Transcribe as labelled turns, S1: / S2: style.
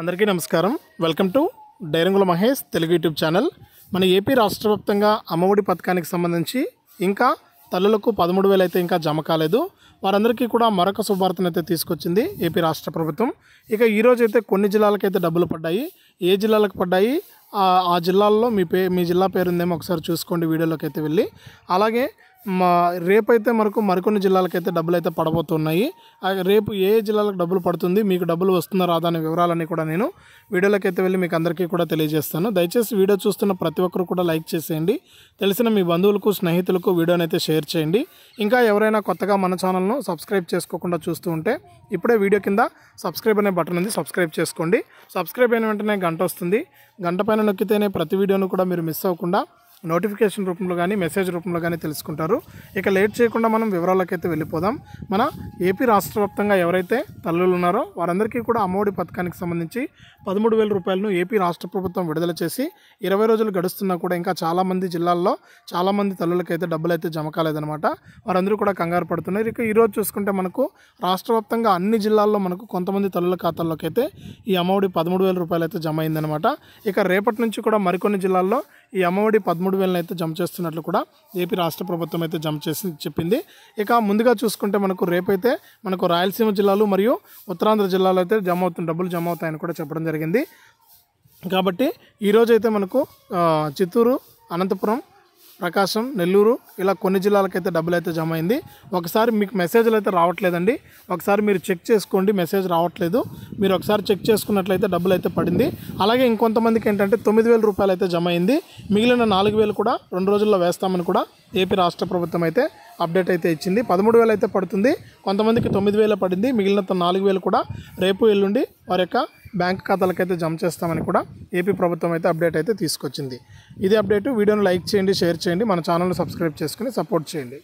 S1: అందరికీ నమస్కారం welcome to డైరంగుల మహేష్ తెలుగు యూట్యూబ్ ఛానల్ మన ఏపీ రాష్ట్ర వ్యాప్తంగా అమ్మఒడి పథకానికి సంబంధించి ఇంకా తల్లులకు పదమూడు వేలు అయితే ఇంకా జమ కాలేదు వారందరికీ కూడా మరొక శుభార్తను అయితే తీసుకొచ్చింది ఏపీ రాష్ట్ర ప్రభుత్వం ఇక ఈరోజు అయితే కొన్ని జిల్లాలకైతే డబ్బులు పడ్డాయి ఏ జిల్లాలకు పడ్డాయి ఆ జిల్లాల్లో మీ పే మీ జిల్లా పేరుందేమో ఒకసారి చూసుకోండి వీడియోలోకి అయితే వెళ్ళి అలాగే మా రేపైతే మనకు మరికొన్ని జిల్లాలకైతే డబ్బులు అయితే పడబోతున్నాయి రేపు ఏ జిల్లాలకు డబ్బులు పడుతుంది మీకు డబ్బులు వస్తుందా రాదా అనే వివరాలన్నీ కూడా నేను వీడియోలోకైతే వెళ్ళి మీకు అందరికీ కూడా తెలియజేస్తాను దయచేసి వీడియో చూస్తున్న ప్రతి ఒక్కరు కూడా లైక్ చేసేయండి తెలిసిన మీ బంధువులకు స్నేహితులకు వీడియోనైతే షేర్ చేయండి ఇంకా ఎవరైనా కొత్తగా మన ఛానల్ను సబ్స్క్రైబ్ చేసుకోకుండా చూస్తూ ఉంటే ఇప్పుడే వీడియో కింద సబ్స్క్రైబ్ అనే బటన్ ఉంది సబ్స్క్రైబ్ చేసుకోండి సబ్స్క్రైబ్ అయిన వెంటనే గంట వస్తుంది గంట పైన నొక్కితేనే ప్రతి వీడియోను కూడా మీరు మిస్ అవ్వకుండా నోటిఫికేషన్ రూపంలో కానీ మెసేజ్ రూపంలో కానీ తెలుసుకుంటారు ఇక లేట్ చేయకుండా మనం వివరాలకైతే వెళ్ళిపోదాం మన ఏపీ రాష్ట్ర వ్యాప్తంగా ఎవరైతే తల్లులు ఉన్నారో వారందరికీ కూడా అమ్మఒడి పథకానికి సంబంధించి పదమూడు వేల రూపాయలను ఏపీ రాష్ట్ర ప్రభుత్వం విడుదల చేసి ఇరవై రోజులు గడుస్తున్నా కూడా ఇంకా చాలామంది జిల్లాల్లో చాలామంది తల్లులకైతే డబ్బులు అయితే జమ కాలేదనమాట వారందరూ కూడా కంగారు పడుతున్నారు ఇక ఈరోజు చూసుకుంటే మనకు రాష్ట్ర అన్ని జిల్లాల్లో మనకు కొంతమంది తల్లుల ఖాతాల్లోకి అయితే ఈ అమ్మఒడి పదమూడు వేల రూపాయలు అయితే జమ అయిందనమాట ఇక రేపటి నుంచి కూడా మరికొన్ని జిల్లాల్లో ఈ అమ్మఒడి పదమూడు వేలను అయితే జమ చేస్తున్నట్లు కూడా ఏపీ రాష్ట్ర ప్రభుత్వం అయితే జమ చేసి చెప్పింది ఇక ముందుగా చూసుకుంటే మనకు రేపైతే మనకు రాయలసీమ జిల్లాలు మరియు ఉత్తరాంధ్ర జిల్లాలో అయితే జమ అవుతున్న డబ్బులు జమ అవుతాయని కూడా చెప్పడం జరిగింది కాబట్టి ఈరోజైతే మనకు చిత్తూరు అనంతపురం ప్రకాశం నెల్లూరు ఇలా కొన్ని జిల్లాలకైతే డబ్బులు అయితే జమ అయింది ఒకసారి మీకు మెసేజ్లు అయితే రావట్లేదండి ఒకసారి మీరు చెక్ చేసుకోండి మెసేజ్ రావట్లేదు మీరు ఒకసారి చెక్ చేసుకున్నట్లయితే డబ్బులు అయితే పడింది అలాగే ఇంకొంతమందికి ఏంటంటే తొమ్మిది వేల రూపాయలు అయితే జమ అయింది మిగిలిన నాలుగు వేలు కూడా రెండు రోజుల్లో వేస్తామని కూడా ఏపీ రాష్ట్ర ప్రభుత్వం అయితే అప్డేట్ అయితే ఇచ్చింది పదమూడు వేలు అయితే పడుతుంది కొంతమందికి తొమ్మిది పడింది మిగిలిన నాలుగు వేలు కూడా రేపు ఎల్లుండి వారి యొక్క బ్యాంక్ ఖాతాలకైతే జమ చేస్తామని కూడా ఏపీ ప్రభుత్వం అయితే అప్డేట్ అయితే తీసుకొచ్చింది ఇది అప్డేట్ వీడియోను లైక్ చేయండి షేర్ చేయండి మన ఛానల్ను సబ్స్క్రైబ్ చేసుకుని సపోర్ట్ చేయండి